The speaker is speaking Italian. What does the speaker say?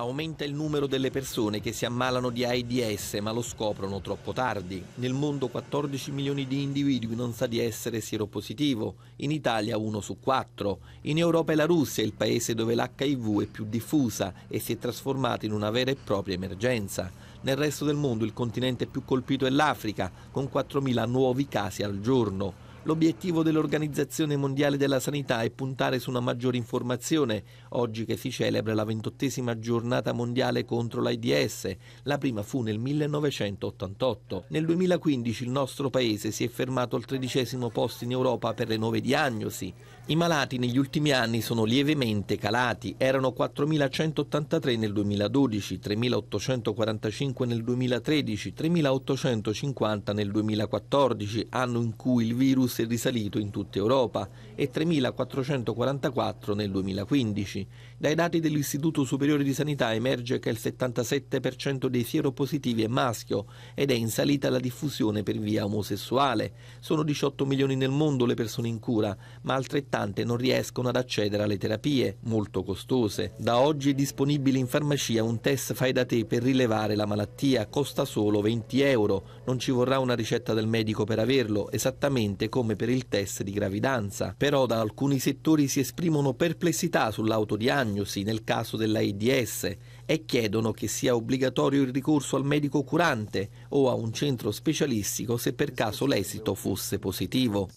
aumenta il numero delle persone che si ammalano di AIDS ma lo scoprono troppo tardi. Nel mondo 14 milioni di individui non sa di essere sieropositivo, in Italia 1 su 4. In Europa e la Russia è il paese dove l'HIV è più diffusa e si è trasformata in una vera e propria emergenza. Nel resto del mondo il continente più colpito è l'Africa, con 4.000 nuovi casi al giorno. L'obiettivo dell'Organizzazione Mondiale della Sanità è puntare su una maggiore informazione, oggi che si celebra la ventottesima giornata mondiale contro l'AIDS, la prima fu nel 1988. Nel 2015 il nostro paese si è fermato al tredicesimo posto in Europa per le nuove diagnosi. I malati negli ultimi anni sono lievemente calati, erano 4.183 nel 2012, 3.845 nel 2013, 3.850 nel 2014, anno in cui il virus virus è risalito in tutta Europa e 3.444 nel 2015. Dai dati dell'Istituto Superiore di Sanità emerge che il 77% dei sieropositivi è maschio ed è in salita la diffusione per via omosessuale. Sono 18 milioni nel mondo le persone in cura, ma altrettante non riescono ad accedere alle terapie, molto costose. Da oggi è disponibile in farmacia un test fai da te per rilevare la malattia, costa solo 20 euro. Non ci vorrà una ricetta del medico per averlo, esattamente come come per il test di gravidanza. Però da alcuni settori si esprimono perplessità sull'autodiagnosi nel caso dell'AIDS e chiedono che sia obbligatorio il ricorso al medico curante o a un centro specialistico se per caso l'esito fosse positivo.